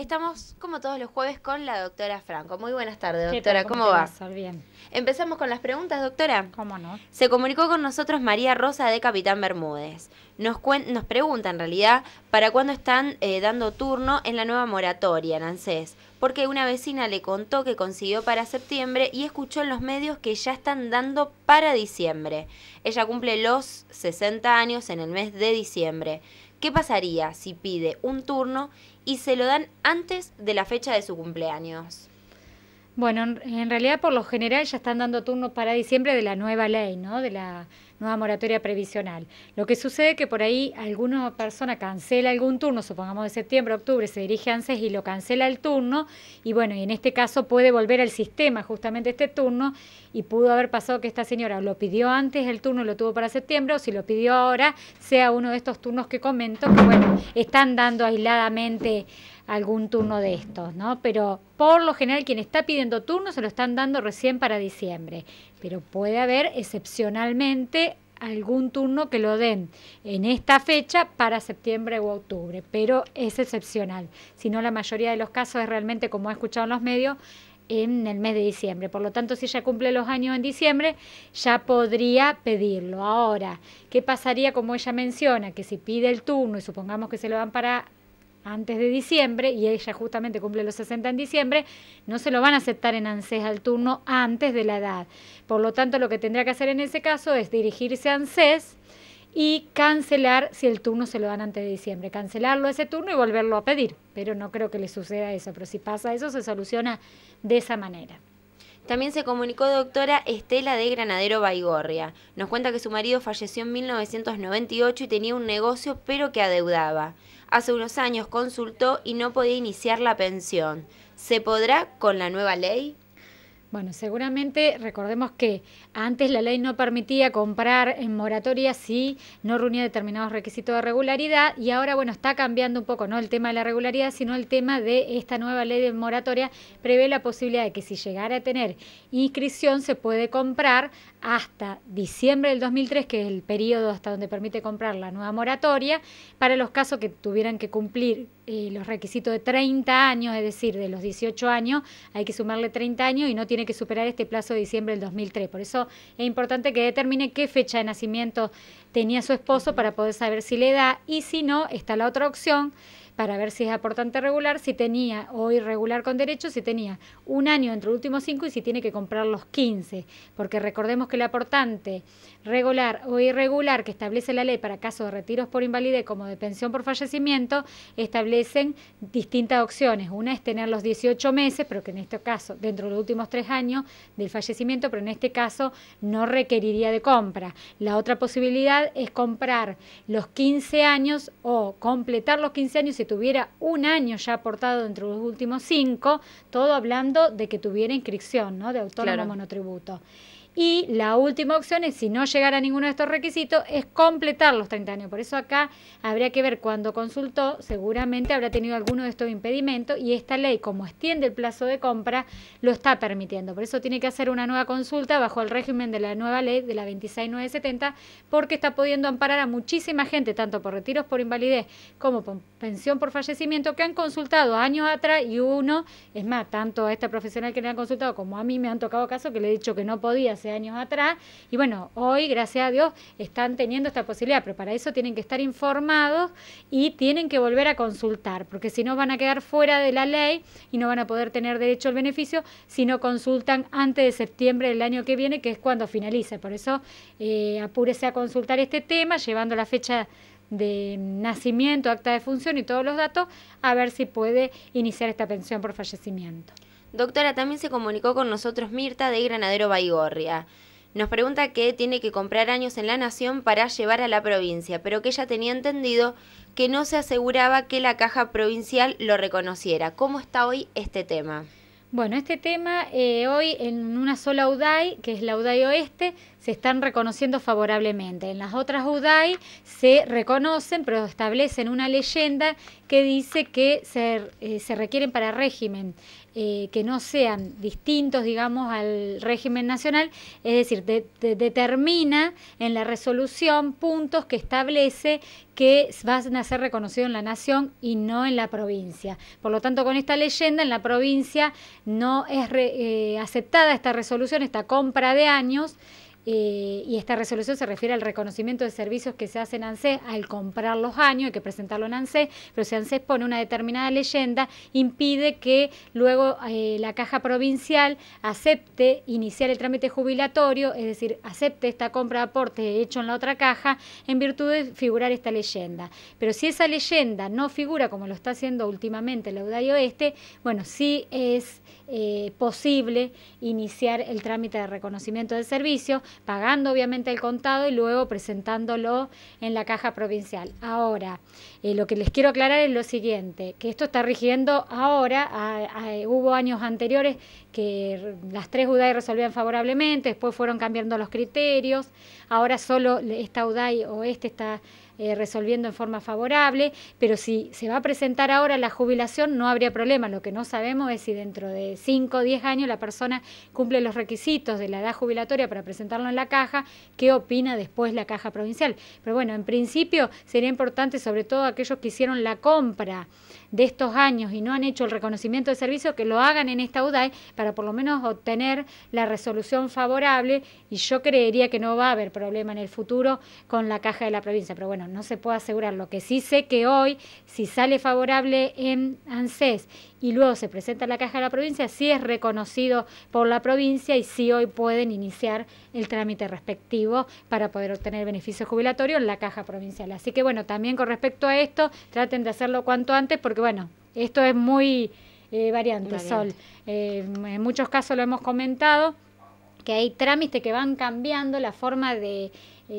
Estamos como todos los jueves con la doctora Franco. Muy buenas tardes, doctora. ¿Cómo, va? Bien. Empezamos con las preguntas, doctora. ¿Cómo no? Se comunicó con nosotros María Rosa de Capitán Bermúdez. Nos, nos pregunta, en realidad, para cuándo están eh, dando turno en la nueva moratoria en ANSES. Porque una vecina le contó que consiguió para septiembre y escuchó en los medios que ya están dando para diciembre. Ella cumple los 60 años en el mes de diciembre. ¿Qué pasaría si pide un turno y se lo dan antes de la fecha de su cumpleaños. Bueno, en realidad por lo general ya están dando turnos para diciembre de la nueva ley, ¿no? De la nueva moratoria previsional. Lo que sucede es que por ahí alguna persona cancela algún turno, supongamos de septiembre, octubre, se dirige a ANSES y lo cancela el turno, y bueno, y en este caso puede volver al sistema justamente este turno, y pudo haber pasado que esta señora lo pidió antes el turno, lo tuvo para septiembre, o si lo pidió ahora, sea uno de estos turnos que comento, que bueno, están dando aisladamente algún turno de estos, ¿no? Pero por lo general quien está pidiendo turno se lo están dando recién para diciembre, pero puede haber excepcionalmente algún turno que lo den en esta fecha para septiembre u octubre, pero es excepcional. Si no, la mayoría de los casos es realmente, como he escuchado en los medios, en el mes de diciembre. Por lo tanto, si ella cumple los años en diciembre, ya podría pedirlo. Ahora, ¿qué pasaría como ella menciona? Que si pide el turno y supongamos que se lo dan para antes de diciembre y ella justamente cumple los 60 en diciembre, no se lo van a aceptar en ANSES al turno antes de la edad. Por lo tanto, lo que tendrá que hacer en ese caso es dirigirse a ANSES y cancelar si el turno se lo dan antes de diciembre, cancelarlo ese turno y volverlo a pedir, pero no creo que le suceda eso, pero si pasa eso se soluciona de esa manera. También se comunicó doctora Estela de Granadero Baigorria. Nos cuenta que su marido falleció en 1998 y tenía un negocio pero que adeudaba hace unos años consultó y no podía iniciar la pensión. ¿Se podrá con la nueva ley? Bueno, seguramente recordemos que antes la ley no permitía comprar en moratoria si no reunía determinados requisitos de regularidad y ahora, bueno, está cambiando un poco, no el tema de la regularidad, sino el tema de esta nueva ley de moratoria, prevé la posibilidad de que si llegara a tener inscripción se puede comprar hasta diciembre del 2003, que es el periodo hasta donde permite comprar la nueva moratoria, para los casos que tuvieran que cumplir eh, los requisitos de 30 años, es decir, de los 18 años, hay que sumarle 30 años y no tiene que superar este plazo de diciembre del 2003. Por eso es importante que determine qué fecha de nacimiento tenía su esposo para poder saber si le da y si no, está la otra opción para ver si es aportante regular, si tenía, o irregular con derecho, si tenía un año entre los últimos cinco y si tiene que comprar los 15. Porque recordemos que el aportante regular o irregular que establece la ley para casos de retiros por invalidez como de pensión por fallecimiento, establecen distintas opciones. Una es tener los 18 meses, pero que en este caso, dentro de los últimos tres años del fallecimiento, pero en este caso no requeriría de compra. La otra posibilidad es comprar los 15 años o completar los 15 años y tuviera un año ya aportado entre los últimos cinco, todo hablando de que tuviera inscripción ¿no? de autónomo monotributo. Y la última opción es, si no llegara a ninguno de estos requisitos, es completar los 30 años. Por eso acá habría que ver cuando consultó, seguramente habrá tenido alguno de estos impedimentos y esta ley, como extiende el plazo de compra, lo está permitiendo. Por eso tiene que hacer una nueva consulta bajo el régimen de la nueva ley de la 26970, porque está pudiendo amparar a muchísima gente, tanto por retiros por invalidez como por pensión por fallecimiento, que han consultado años atrás y uno, es más, tanto a esta profesional que le han consultado como a mí me han tocado casos que le he dicho que no podía hace años atrás. Y bueno, hoy, gracias a Dios, están teniendo esta posibilidad, pero para eso tienen que estar informados y tienen que volver a consultar, porque si no van a quedar fuera de la ley y no van a poder tener derecho al beneficio si no consultan antes de septiembre del año que viene, que es cuando finaliza. Por eso eh, apúrese a consultar este tema, llevando la fecha de nacimiento, acta de función y todos los datos, a ver si puede iniciar esta pensión por fallecimiento. Doctora, también se comunicó con nosotros Mirta de Granadero Baigorria. Nos pregunta que tiene que comprar años en la nación para llevar a la provincia, pero que ella tenía entendido que no se aseguraba que la caja provincial lo reconociera. ¿Cómo está hoy este tema? Bueno, este tema eh, hoy en una sola UDAI, que es la UDAI Oeste, se están reconociendo favorablemente. En las otras UDAI se reconocen, pero establecen una leyenda que dice que se eh, requieren para régimen eh, que no sean distintos, digamos, al régimen nacional, es decir, determina en la resolución puntos que establece que van a ser reconocidos en la nación y no en la provincia. Por lo tanto, con esta leyenda, en la provincia no es eh, aceptada esta resolución, esta compra de años. Eh, y esta resolución se refiere al reconocimiento de servicios que se hacen en ANSES al comprar los años, hay que presentarlo en ANSES, pero si ANSES pone una determinada leyenda, impide que luego eh, la Caja Provincial acepte iniciar el trámite jubilatorio, es decir, acepte esta compra de aportes hecho en la otra caja en virtud de figurar esta leyenda. Pero si esa leyenda no figura como lo está haciendo últimamente el UDAI Oeste, bueno, sí es eh, posible iniciar el trámite de reconocimiento de servicios pagando obviamente el contado y luego presentándolo en la caja provincial. Ahora, eh, lo que les quiero aclarar es lo siguiente, que esto está rigiendo ahora, hubo años anteriores que las tres UDAI resolvían favorablemente, después fueron cambiando los criterios, ahora solo esta UDAI o este está eh, resolviendo en forma favorable, pero si se va a presentar ahora la jubilación no habría problema. Lo que no sabemos es si dentro de 5 o 10 años la persona cumple los requisitos de la edad jubilatoria para presentarlo en la caja, qué opina después la caja provincial. Pero bueno, en principio sería importante sobre todo aquellos que hicieron la compra de estos años y no han hecho el reconocimiento de servicio, que lo hagan en esta UDAE para por lo menos obtener la resolución favorable y yo creería que no va a haber problema en el futuro con la caja de la provincia, pero bueno, no se puede asegurar. Lo que sí sé que hoy, si sale favorable en ANSES y luego se presenta a la Caja de la Provincia, si es reconocido por la provincia y si hoy pueden iniciar el trámite respectivo para poder obtener beneficio jubilatorio en la Caja Provincial. Así que bueno, también con respecto a esto, traten de hacerlo cuanto antes porque bueno, esto es muy eh, variante, Sol. Eh, en muchos casos lo hemos comentado que hay trámites que van cambiando la forma de, eh,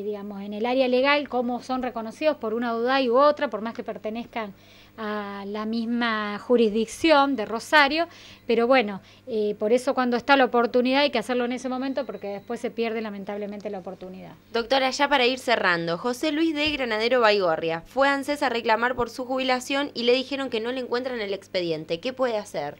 digamos, en el área legal, cómo son reconocidos por una y u otra, por más que pertenezcan a la misma jurisdicción de Rosario, pero bueno, eh, por eso cuando está la oportunidad hay que hacerlo en ese momento porque después se pierde lamentablemente la oportunidad. Doctora, ya para ir cerrando, José Luis de Granadero Baigorria fue a ANSES a reclamar por su jubilación y le dijeron que no le encuentran el expediente. ¿Qué puede hacer?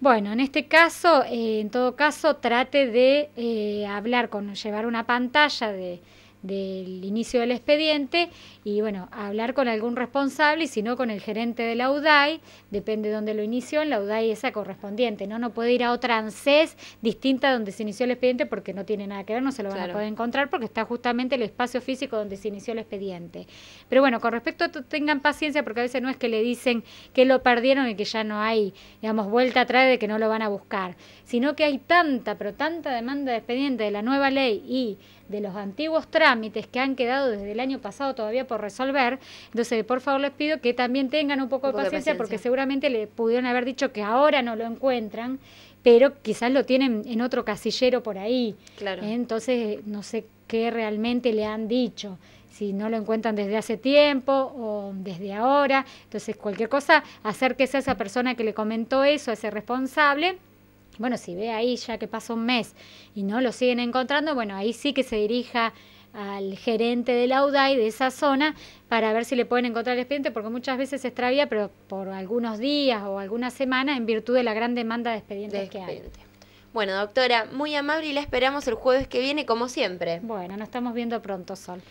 Bueno, en este caso, eh, en todo caso, trate de eh, hablar con, llevar una pantalla de del inicio del expediente y bueno, hablar con algún responsable y si no con el gerente de la UDAI, depende de dónde lo inició, en la UDAI esa correspondiente, ¿no? No puede ir a otra ANSES distinta donde se inició el expediente porque no tiene nada que ver, no se lo van a poder encontrar porque está justamente el espacio físico donde se inició el expediente. Pero bueno, con respecto a tengan paciencia porque a veces no es que le dicen que lo perdieron y que ya no hay, digamos, vuelta atrás de que no lo van a buscar, sino que hay tanta, pero tanta demanda de expediente de la nueva ley y de los antiguos trámites que han quedado desde el año pasado todavía por resolver. Entonces, por favor, les pido que también tengan un poco, de, paciencia porque seguramente le pudieron haber dicho que ahora no lo encuentran, pero quizás lo tienen en otro casillero por ahí. ¿Eh? Entonces, no sé qué realmente le han dicho si no lo encuentran desde hace tiempo o desde ahora. Entonces, cualquier cosa, acérquese a esa persona que le comentó eso, a ese responsable, bueno, si ve ahí ya que pasó un mes y no lo siguen encontrando, bueno, ahí sí que se dirija al gerente de la UDAI de esa zona para ver si le pueden encontrar el expediente, porque muchas veces se extravía, pero por algunos días o algunas semanas en virtud de la gran demanda de expedientes que hay. Bueno, doctora, muy amable y la esperamos el jueves que viene, como siempre. Bueno, nos estamos viendo pronto, Sol.